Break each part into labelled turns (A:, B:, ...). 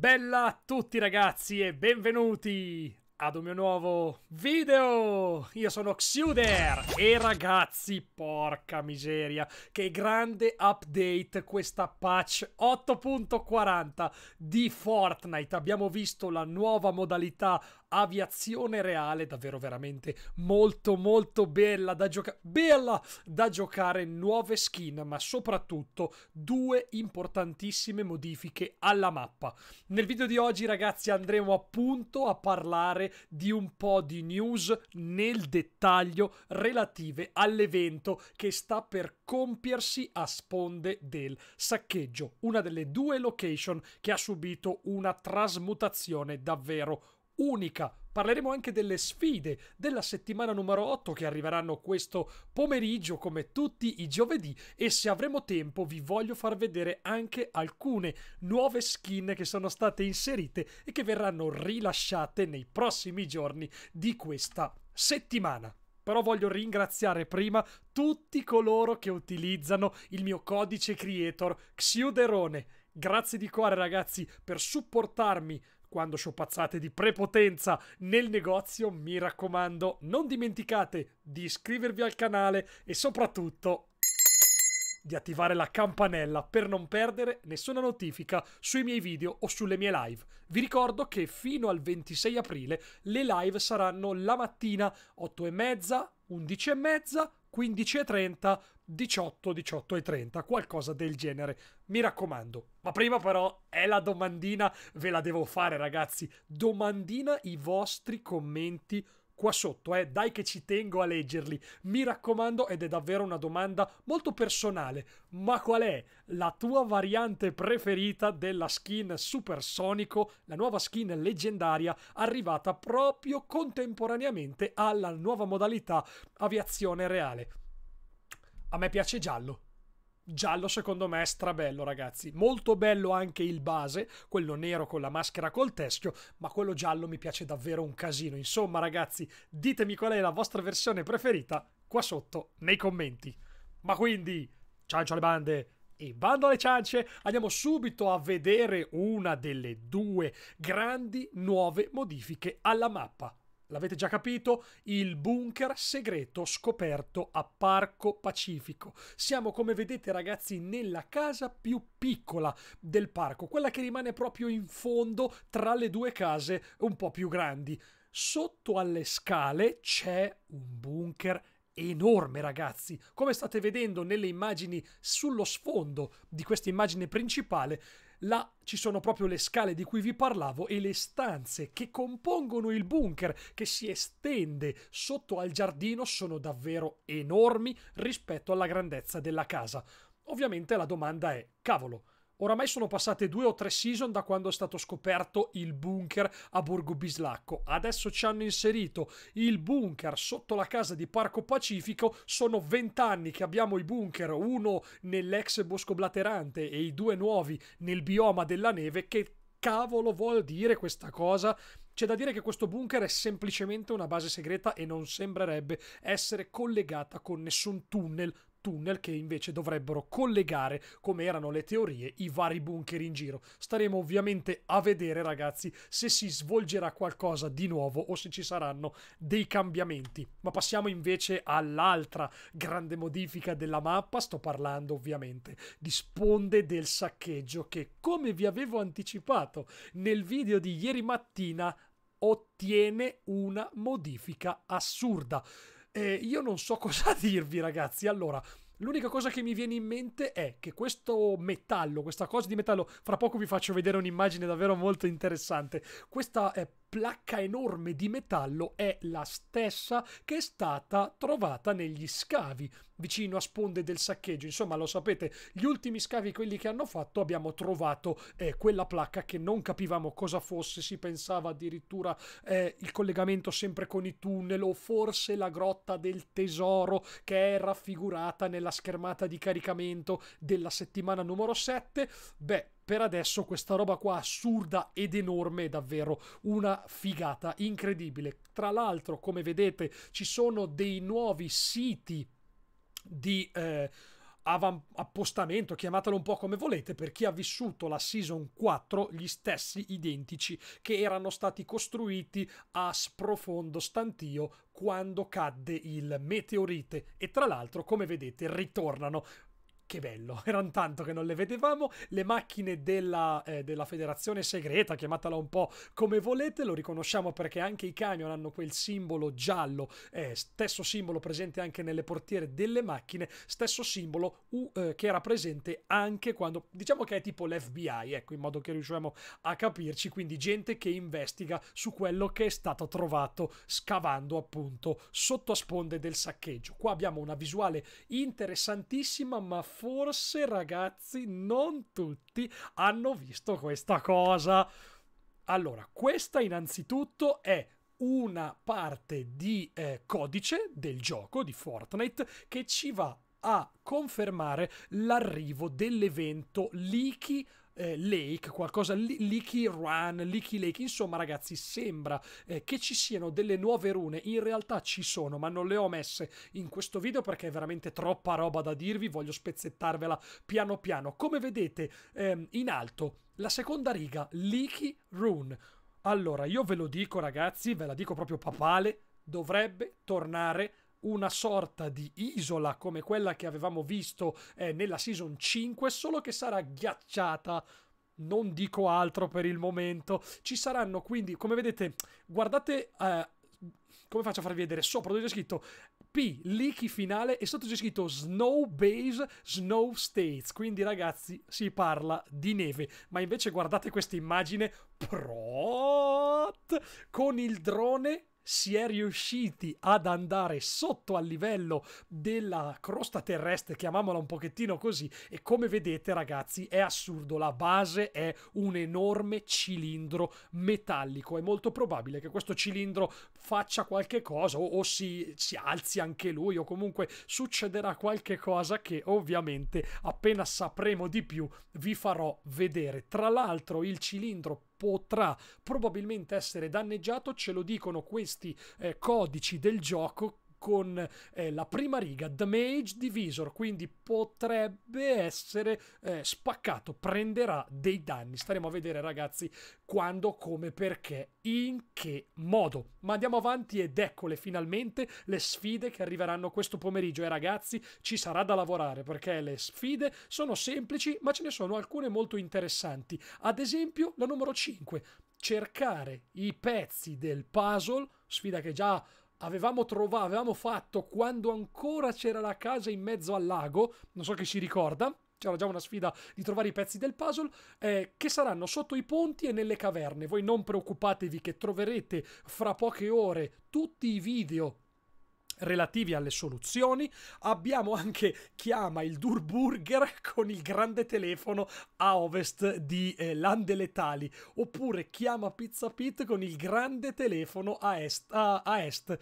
A: Bella a tutti ragazzi e benvenuti ad un mio nuovo video! Io sono Xuder e ragazzi, porca miseria, che grande update questa patch 8.40 di Fortnite. Abbiamo visto la nuova modalità aviazione reale davvero veramente molto molto bella da giocare bella da giocare nuove skin ma soprattutto due importantissime modifiche alla mappa nel video di oggi ragazzi andremo appunto a parlare di un po' di news nel dettaglio relative all'evento che sta per compiersi a sponde del saccheggio una delle due location che ha subito una trasmutazione davvero unica. Parleremo anche delle sfide della settimana numero 8 che arriveranno questo pomeriggio come tutti i giovedì e se avremo tempo vi voglio far vedere anche alcune nuove skin che sono state inserite e che verranno rilasciate nei prossimi giorni di questa settimana però voglio ringraziare prima tutti coloro che utilizzano il mio codice creator Xiuderone. Grazie di cuore ragazzi per supportarmi quando sciopazzate di prepotenza nel negozio, mi raccomando, non dimenticate di iscrivervi al canale e soprattutto di attivare la campanella per non perdere nessuna notifica sui miei video o sulle mie live. Vi ricordo che fino al 26 aprile le live saranno la mattina 8 e mezza, 11 e mezza, 15.30, 18, 18 e 30, qualcosa del genere. Mi raccomando. Ma prima però è la domandina, ve la devo fare ragazzi. Domandina i vostri commenti qua sotto, eh, dai che ci tengo a leggerli. Mi raccomando, ed è davvero una domanda molto personale, ma qual è la tua variante preferita della skin Supersonico, la nuova skin leggendaria arrivata proprio contemporaneamente alla nuova modalità aviazione reale? A me piace giallo giallo secondo me è strabello ragazzi molto bello anche il base quello nero con la maschera col teschio ma quello giallo mi piace davvero un casino insomma ragazzi ditemi qual è la vostra versione preferita qua sotto nei commenti ma quindi ciancio alle bande e bando alle ciance, andiamo subito a vedere una delle due grandi nuove modifiche alla mappa l'avete già capito, il bunker segreto scoperto a Parco Pacifico. Siamo come vedete ragazzi nella casa più piccola del parco, quella che rimane proprio in fondo tra le due case un po' più grandi. Sotto alle scale c'è un bunker enorme ragazzi come state vedendo nelle immagini sullo sfondo di questa immagine principale là ci sono proprio le scale di cui vi parlavo e le stanze che compongono il bunker che si estende sotto al giardino sono davvero enormi rispetto alla grandezza della casa. Ovviamente la domanda è, cavolo, Oramai sono passate due o tre season da quando è stato scoperto il bunker a Borgo Bislacco. Adesso ci hanno inserito il bunker sotto la casa di Parco Pacifico. Sono vent'anni che abbiamo i bunker, uno nell'ex Bosco Blaterante e i due nuovi nel bioma della neve. Che cavolo vuol dire questa cosa? C'è da dire che questo bunker è semplicemente una base segreta e non sembrerebbe essere collegata con nessun tunnel tunnel che invece dovrebbero collegare, come erano le teorie, i vari bunker in giro. Staremo ovviamente a vedere, ragazzi, se si svolgerà qualcosa di nuovo o se ci saranno dei cambiamenti. Ma passiamo invece all'altra grande modifica della mappa, sto parlando ovviamente di sponde del saccheggio che, come vi avevo anticipato nel video di ieri mattina, ottiene una modifica assurda. Eh, io non so cosa dirvi, ragazzi. Allora, l'unica cosa che mi viene in mente è che questo metallo, questa cosa di metallo, fra poco vi faccio vedere un'immagine davvero molto interessante. Questa eh, placca enorme di metallo è la stessa che è stata trovata negli scavi vicino a sponde del saccheggio. Insomma, lo sapete, gli ultimi scavi, quelli che hanno fatto, abbiamo trovato eh, quella placca che non capivamo cosa fosse, si pensava addirittura eh, il collegamento sempre con i tunnel o forse la grotta del tesoro che è raffigurata nella schermata di caricamento della settimana numero 7. Beh, per adesso questa roba qua assurda ed enorme è davvero una figata incredibile. Tra l'altro, come vedete, ci sono dei nuovi siti di... Eh, appostamento, chiamatelo un po' come volete, per chi ha vissuto la Season 4, gli stessi identici che erano stati costruiti a sprofondo stantio quando cadde il meteorite e tra l'altro, come vedete, ritornano che bello, erano tanto che non le vedevamo, le macchine della, eh, della, federazione segreta, chiamatela un po' come volete, lo riconosciamo perché anche i camion hanno quel simbolo giallo, eh, stesso simbolo presente anche nelle portiere delle macchine, stesso simbolo uh, eh, che era presente anche quando, diciamo che è tipo l'FBI, ecco, in modo che riusciamo a capirci, quindi gente che investiga su quello che è stato trovato scavando appunto sotto a sponde del saccheggio. Qua abbiamo una visuale interessantissima ma forse ragazzi non tutti hanno visto questa cosa. Allora, questa innanzitutto è una parte di eh, codice del gioco di Fortnite che ci va a confermare l'arrivo dell'evento Leaky eh, Lake, qualcosa Leaky Run, Leaky Lake, insomma ragazzi sembra eh, che ci siano delle nuove rune, in realtà ci sono ma non le ho messe in questo video perché è veramente troppa roba da dirvi, voglio spezzettarvela piano piano, come vedete ehm, in alto la seconda riga, Leaky Rune, allora io ve lo dico ragazzi, ve la dico proprio papale, dovrebbe tornare una sorta di isola come quella che avevamo visto eh, nella season 5, solo che sarà ghiacciata. Non dico altro per il momento. Ci saranno quindi, come vedete, guardate, eh, come faccio a farvi vedere? Sopra dove c'è scritto P, leaky finale, e sotto c'è scritto Snow Base, Snow States. Quindi ragazzi, si parla di neve. Ma invece guardate questa immagine, prot, con il drone si è riusciti ad andare sotto al livello della crosta terrestre, chiamiamola un pochettino così, e come vedete ragazzi è assurdo, la base è un enorme cilindro metallico, è molto probabile che questo cilindro faccia qualche cosa o, o si, si, alzi anche lui o comunque succederà qualche cosa che ovviamente appena sapremo di più vi farò vedere. Tra l'altro il cilindro potrà probabilmente essere danneggiato, ce lo dicono questi eh, codici del gioco con eh, la prima riga Damage Divisor, quindi potrebbe essere eh, spaccato, prenderà dei danni. Staremo a vedere ragazzi quando, come, perché, in che modo. Ma andiamo avanti ed eccole finalmente le sfide che arriveranno questo pomeriggio e ragazzi ci sarà da lavorare perché le sfide sono semplici ma ce ne sono alcune molto interessanti. Ad esempio la numero 5, cercare i pezzi del puzzle, sfida che già avevamo trovato, avevamo fatto quando ancora c'era la casa in mezzo al lago, non so chi si ricorda, c'era già una sfida di trovare i pezzi del puzzle, eh, che saranno sotto i ponti e nelle caverne. Voi non preoccupatevi che troverete fra poche ore tutti i video relativi alle soluzioni. Abbiamo anche chiama il Durburger con il grande telefono a ovest di eh, Lande Letali, oppure chiama Pizza Pit con il grande telefono a est, a, a, est,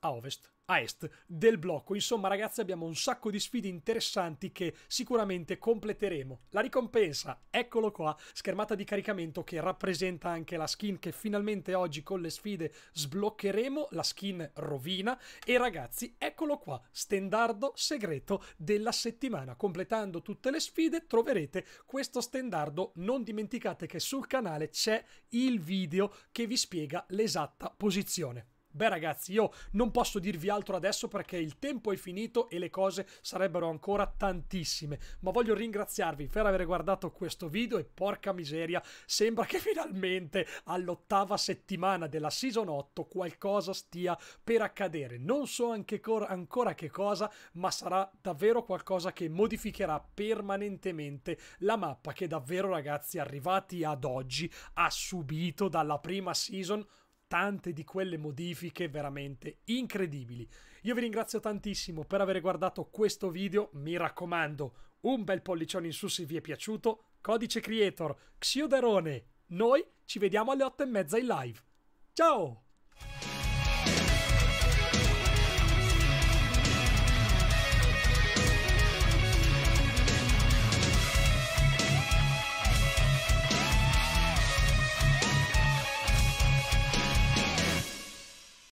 A: a ovest a est del blocco. Insomma, ragazzi, abbiamo un sacco di sfide interessanti che sicuramente completeremo. La ricompensa, eccolo qua, schermata di caricamento che rappresenta anche la skin che finalmente oggi con le sfide sbloccheremo, la skin rovina. E ragazzi, eccolo qua, stendardo segreto della settimana. Completando tutte le sfide troverete questo stendardo. Non dimenticate che sul canale c'è il video che vi spiega l'esatta posizione. Beh ragazzi, io non posso dirvi altro adesso perché il tempo è finito e le cose sarebbero ancora tantissime, ma voglio ringraziarvi per aver guardato questo video e porca miseria, sembra che finalmente all'ottava settimana della season 8 qualcosa stia per accadere. Non so ancora che cosa, ma sarà davvero qualcosa che modificherà permanentemente la mappa che davvero ragazzi arrivati ad oggi ha subito dalla prima season tante di quelle modifiche veramente incredibili. Io vi ringrazio tantissimo per aver guardato questo video, mi raccomando, un bel pollicione in su se vi è piaciuto, codice creator, Xioderone, noi ci vediamo alle 8 e mezza in live. Ciao!